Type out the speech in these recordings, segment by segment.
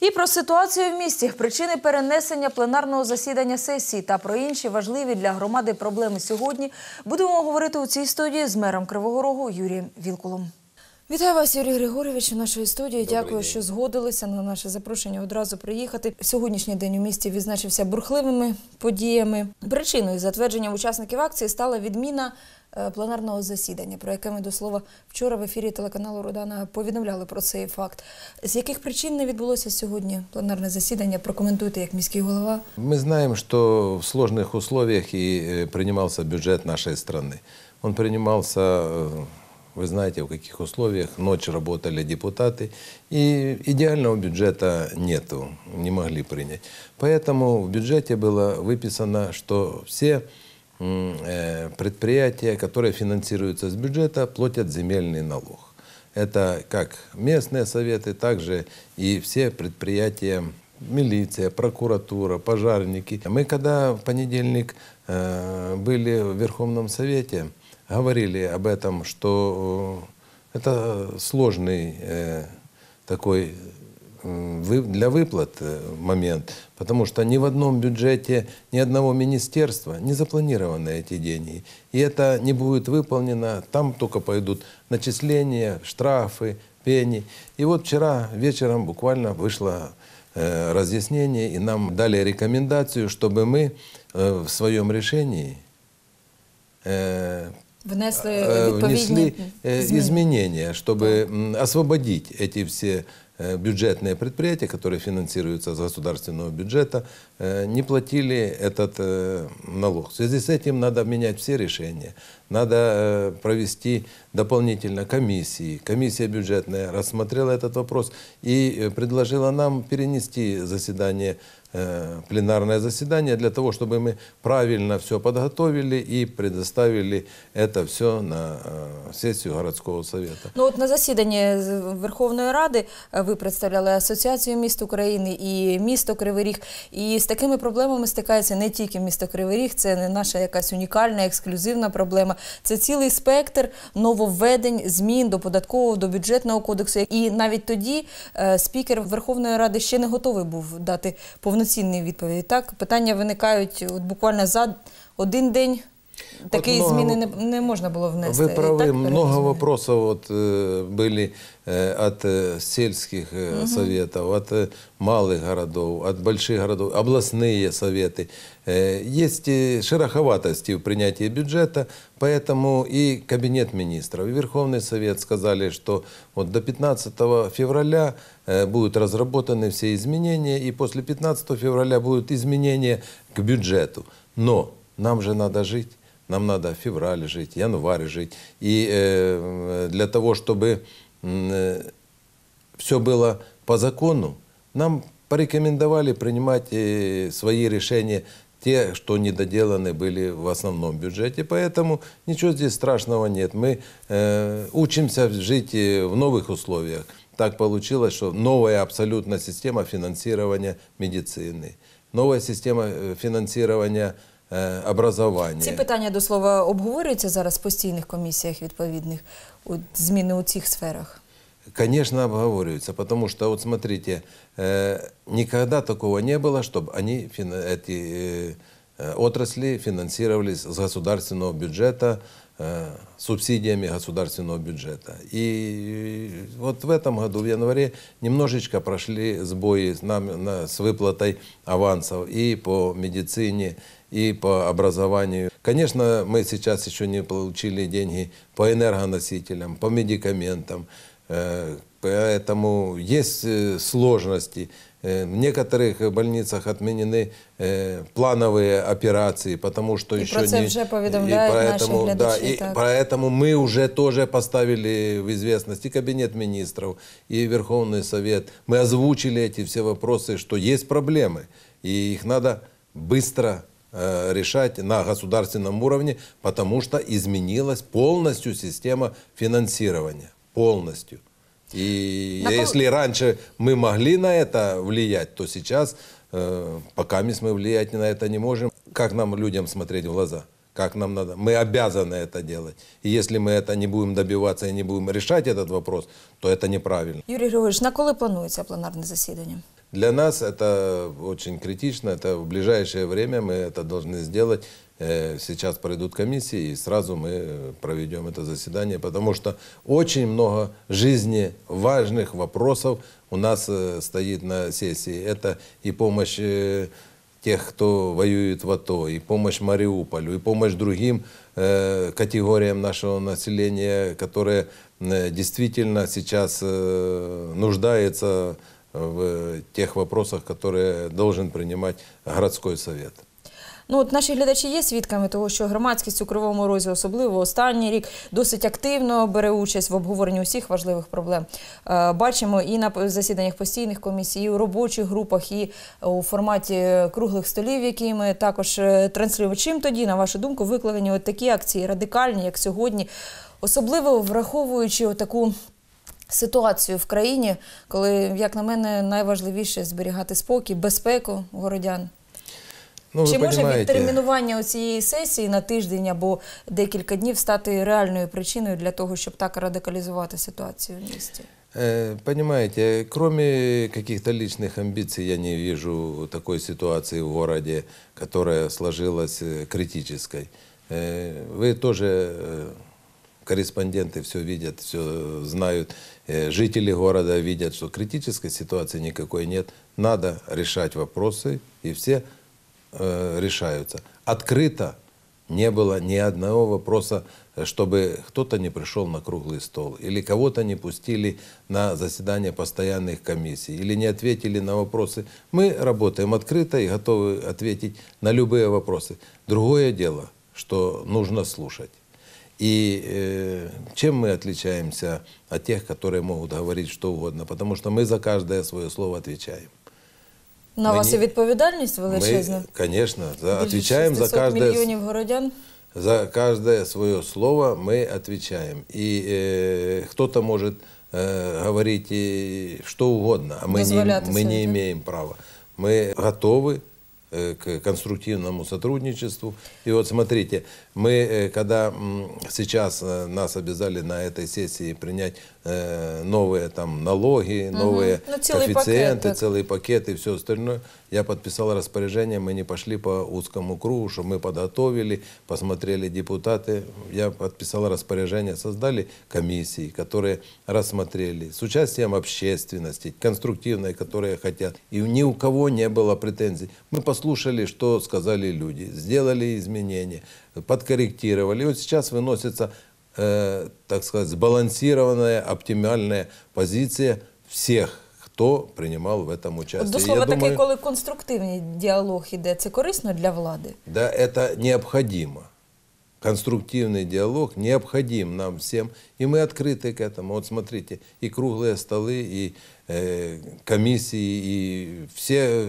І про ситуацію в місті, причини перенесення пленарного засідання сесії та про інші важливі для громади проблеми сьогодні будемо говорити у цій студії з мером Кривого Рогу Юрієм Вілкулом. Вітаю вас, Юрій Григорович. у нашої студії. Добрий Дякую, день. що згодилися на наше запрошення одразу приїхати. Сьогоднішній день у місті відзначився бурхливими подіями. Причиною затвердження учасників акції стала відміна Е, пленарного засідання, про яке ми до слова вчора в ефірі телеканалу Родана повідомляли про цей факт. З яких причин не відбулося сьогодні пленарне засідання? Прокоментуйте як міський голова. Ми знаємо, що в сложних условиях і е, приймався бюджет нашої країни. Він приймався. Е, ви знаєте, в яких условиях. Ночь работали депутати, і ідеального бюджету нету, не могли прийняти. Поэтому в бюджеті было выписано, що всі... Э, предприятия, которые финансируются с бюджета, платят земельный налог. Это как местные советы, также и все предприятия, милиция, прокуратура, пожарники. Мы когда в понедельник э, были в Верховном Совете, говорили об этом, что э, это сложный такой для выплат э, момент, потому что ни в одном бюджете, ни одного министерства не запланированы эти деньги. И это не будет выполнено, там только пойдут начисления, штрафы, пени. И вот вчера вечером буквально вышло э, разъяснение, и нам дали рекомендацию, чтобы мы э, в своем решении э, внесли, э, внесли э, изменения, чтобы освободить эти все Э, бюджетные предприятия, которые финансируются с государственного бюджета, э, не платили этот э, налог. В связи с этим надо менять все решения. надо э, провести дополнительно комиссии. Комиссия бюджетная рассмотрела этот вопрос и э, предложила нам перенести заседание, э, пленарное заседание, для того, чтобы мы правильно все подготовили и предоставили это все на сессию городского совета. Ну от на засіданні Верховної Ради ви представляли Асоціацію міст України і місто Кривий Ріг. І з такими проблемами стикається не тільки місто Кривий Ріг, це не наша якась унікальна, ексклюзивна проблема. Це цілий спектр нововведень змін до податкового до бюджетного кодексу. І навіть тоді е, спікер Верховної Ради ще не готовий був дати повноцінні відповіді. Так питання виникають от буквально за один день. Такие вот много, измены не, не можно было внести. Вы правы, много вопросов вот, были от сельских угу. советов, от малых городов, от больших городов, областные советы. есть шероховатости в принятии бюджета, поэтому и Кабинет министров, и Верховный Совет сказали, что вот до 15 февраля будут разработаны все изменения, и после 15 февраля будут изменения к бюджету. Но нам же надо жить. Нам надо в феврале жить, в январе жить. И э, э, для того, чтобы э, все было по закону, нам порекомендовали принимать э, свои решения те, что недоделаны были в основном бюджете. Поэтому ничего здесь страшного нет. Мы э, учимся жить э, в новых условиях. Так получилось, что новая абсолютно система финансирования медицины, новая система э, финансирования Е, образування. Ці питання до слова обговорюються зараз в постійних комісіях відповідних зміни у цих сферах. Конечно, обговорюются, потому что, вот смотрите, е, никогда такого не было, чтобы они, эти э, е, отрасли финансировались с государственного бюджета, э, субсидиями государственного бюджета. И, вот в этом году, в январе, немножечко прошли сбои с, на, с выплатой авансов и по медицине, и по образованию. Конечно, мы сейчас еще не получили деньги по энергоносителям, по медикаментам, э, поэтому есть э, сложности. Э, в некоторых больницах отменены плановые операции, потому что и еще не... уже и поэтому, наши да, и поэтому мы уже тоже поставили в известность и Кабинет министров, и Верховный Совет. Мы озвучили эти все вопросы, что есть проблемы, и их надо быстро Э, решать на государственном уровне, потому что изменилась полностью система финансирования. Полностью. И на если пол... раньше мы могли на это влиять, то сейчас э, пока мы влиять на это не можем. Как нам людям смотреть в глаза? Как нам надо? Мы обязаны это делать. И если мы это не будем добиваться и не будем решать этот вопрос, то это неправильно. Юрий Григорьевич, на коли планируется пленарне заседание? Для нас это очень критично, это в ближайшее время мы это должны сделать. Э, сейчас пройдут комиссии, и сразу мы э, проведем это заседание, потому что очень много жизни важных вопросов у нас э, стоит на сессии. Это и помощь тех, кто воюет в АТО, и помощь Мариуполю, и помощь другим категориям нашего населения, которые действительно сейчас нуждаются в в тех вопросах, которые должен принимать городской совет. Ну, от наші глядачі є свідками того, що громадськість у кривому розі, особливо останній рік, досить активно бере участь в обговоренні усіх важливих проблем. Е, бачимо і на засіданнях постійних комісій, і у робочих групах, і у форматі круглих столів, які ми також е, транслюємо. Чим тоді, на вашу думку, викладені от такі акції радикальні, як сьогодні, особливо враховуючи таку ситуацію в країні, коли, як на мене, найважливіше зберігати спокій, безпеку городян. Ну, Чи може понимаете... відтермінування цієї сесії на тиждень або декілька днів стати реальною причиною для того, щоб так радикалізувати ситуацію в місті? Е, понимаете, кроме каких-то личных амбиций, я не вижу такой ситуации в городе, которая сложилась е, критической. Е, вы тоже корреспонденты все видят, все э, знают, э, жители города видят, что критической ситуации никакой нет. Надо решать вопросы, и все э, решаются. Открыто не было ни одного вопроса, чтобы кто-то не пришел на круглый стол, или кого-то не пустили на заседание постоянных комиссий, или не ответили на вопросы. Мы работаем открыто и готовы ответить на любые вопросы. Другое дело, что нужно слушать. И э, чем мы отличаемся от тех, которые могут говорить что угодно? Потому что мы за каждое свое слово отвечаем. На вас и відповідальність величезна? Ми, Конечно, за, отвечаем за каждое, мільйонів городян. За каждое свое слово мы отвечаем. И э, кто-то может э, говорить э, что угодно, а мы, не, мы не имеем права. Мы готовы Э, к конструктивному сотрудничеству. И вот смотрите, мы, э, когда сейчас э, нас обязали на этой сессии принять новые там налоги, угу. новые ну, целый коэффициенты, пакет, целый пакет и все остальное. Я подписал распоряжение, мы не пошли по узкому кругу, что мы подготовили, посмотрели депутаты. Я подписал распоряжение, создали комиссии, которые рассмотрели с участием общественности, конструктивной, которые хотят. И ни у кого не было претензий. Мы послушали, что сказали люди, сделали изменения подкорректировали. И вот сейчас выносится Э, так сказать, сбалансированная, оптимальная позиция всех хто приймав в этом участь. До слова, такий, коли конструктивний діалог іде, це корисно для влади? Да, це необхідно. Конструктивный диалог необходим нам всем, и мы открыты к этому. Вот смотрите, и круглые столы, и э, комиссии, и все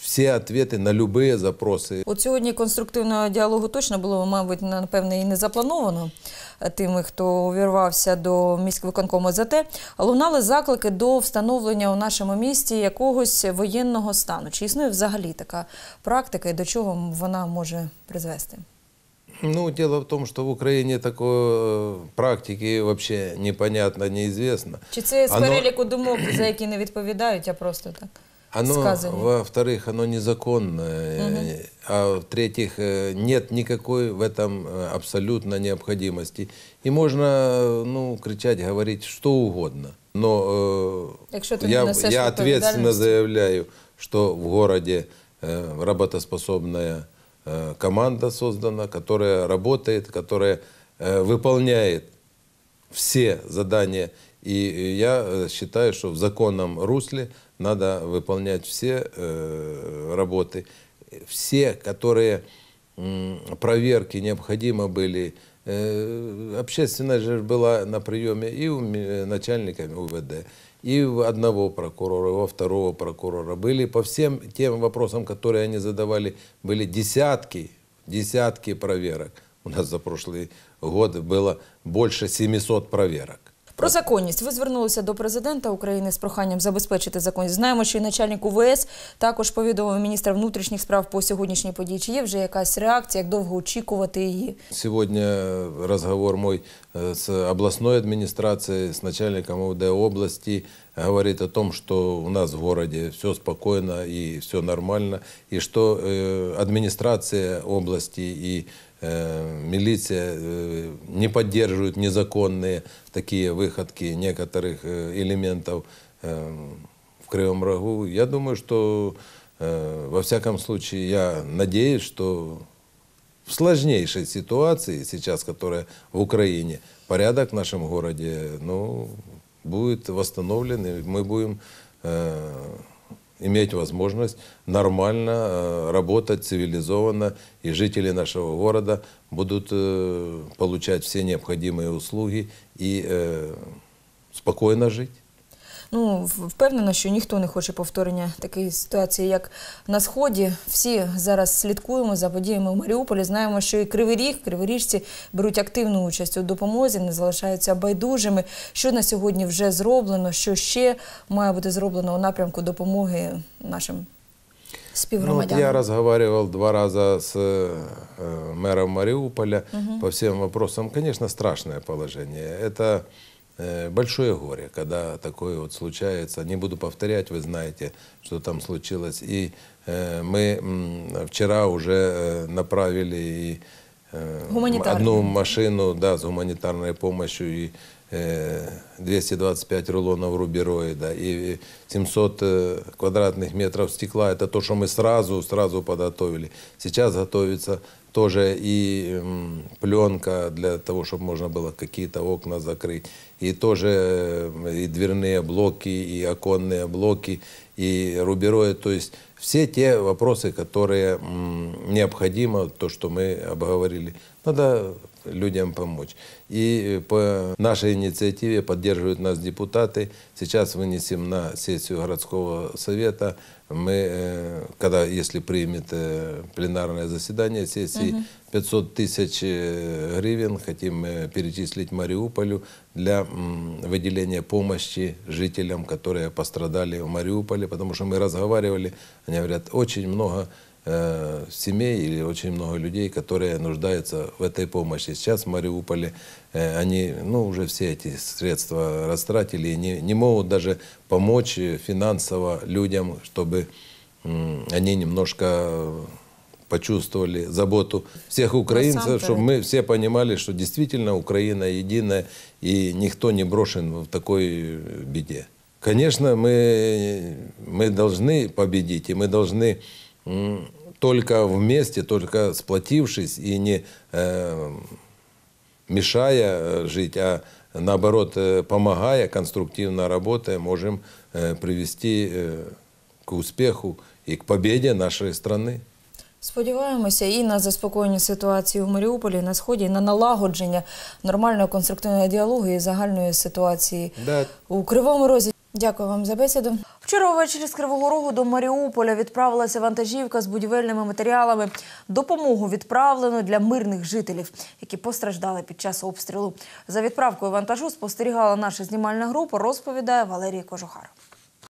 всі відповіді на любые запроси. От сьогодні конструктивного діалогу точно було, мабуть, напевне, і не заплановано тими, хто увірвався до міськвиконкому. Зате лунали заклики до встановлення у нашому місті якогось воєнного стану. Чи існує взагалі така практика і до чого вона може призвести? Ну, дело в том, что в Украине такой э, практики вообще непонятно, неизвестно. Чи це з переліку Оно... думок, за які не відповідають, а просто так? Оно, во-вторых, оно незаконно, угу. а в-третьих, э, нет никакой в этом э, абсолютно необходимости. И можно э, ну, кричать, говорить что угодно. Но э, я, я ответственно заявляю, что в городе э, работоспособная э, команда создана, которая работает, которая э, выполняет все задания. И я считаю, что в законном русле надо выполнять все э, работы. Все, которые э, проверки необходимы были, э, общественность же была на приеме и у э, начальника УВД, и у одного прокурора, и у второго прокурора. Были по всем тем вопросам, которые они задавали, были десятки, десятки проверок. У нас за прошлые годы было больше 700 проверок. Про законність ви звернулися до президента України з проханням забезпечити законність. Знаємо, що і начальник УВС також повідомив міністра внутрішніх справ по сьогоднішній події. Чи є вже якась реакція? Як довго очікувати її? Сьогодні розговор мій е, з обласною адміністрацією, з начальником УВД області. говорить о том, что у нас в городе все спокойно и все нормально, и что э, е, администрация области и Э, милиция э, не поддерживает незаконные такие выходки некоторых э, элементов в Кривом Рогу. Я думаю, что, во всяком случае, я надеюсь, что в сложнейшей ситуации сейчас, которая в Украине, порядок в нашем городе ну, будет восстановлен, и мы будем иметь возможность нормально э, работать, цивилизованно, и жители нашего города будут э, получать все необходимые услуги и э, спокойно жить. Ну впевнена, що ніхто не хоче повторення такої ситуації, як на сході. Всі зараз слідкуємо за подіями в Маріуполі. Знаємо, що і Кривий Ріг, Криворіжці беруть активну участь у допомозі, не залишаються байдужими. Що на сьогодні вже зроблено, що ще має бути зроблено у напрямку допомоги нашим. Ну, я разговаривал два раза с э, е, мэром Мариуполя угу. по всем вопросам. Конечно, страшное положение. Это Э, большое горе, когда такое вот случается. Не буду повторять, вы знаете, что там случилось. И э, мы вчера уже э, направили и одну машину да, с гуманитарной помощью и 225 рулонов рубероида и 700 квадратных метров стекла. Это то, что мы сразу, сразу подготовили. Сейчас готовится тоже и пленка для того, чтобы можно было какие-то окна закрыть, и тоже э, и дверные блоки, и оконные блоки, и рубероид, то есть все те вопросы, которые необходимо, то, что мы обговорили. Надо людям помочь. И э, по нашей инициативе поддерживают нас депутаты. Сейчас вынесем на сессию городского совета. Мы, э, когда, если примет э, пленарное заседание сессии, 500 тысяч гривен хотим перечислить Мариуполю для выделения помощи жителям, которые пострадали в Мариуполе, потому что мы разговаривали, они говорят, очень много э, семей или очень много людей, которые нуждаются в этой помощи. Сейчас в Мариуполе э, они ну, уже все эти средства растратили и не, не могут даже помочь финансово людям, чтобы э, они немножко почувствовали заботу всех украинцев, чтобы мы все понимали, что действительно Украина единая и никто не брошен в такой беде. Конечно, мы, мы должны победить, и мы должны только вместе, только сплотившись и не э, мешая э, жить, а наоборот, э, помогая, конструктивно работая, можем э, привести э, к успеху и к победе нашей страны. Сподіваємося і на заспокоєння ситуації в Маріуполі на сході, і на налагодження нормального конструктивного діалогу і загальної ситуації да. у кривому розі. Дякую вам за бесіду. Вчора ввечері з Кривого Рогу до Маріуполя відправилася вантажівка з будівельними матеріалами. Допомогу відправлено для мирних жителів, які постраждали під час обстрілу. За відправкою вантажу спостерігала наша знімальна група. Розповідає Валерій Кожухар.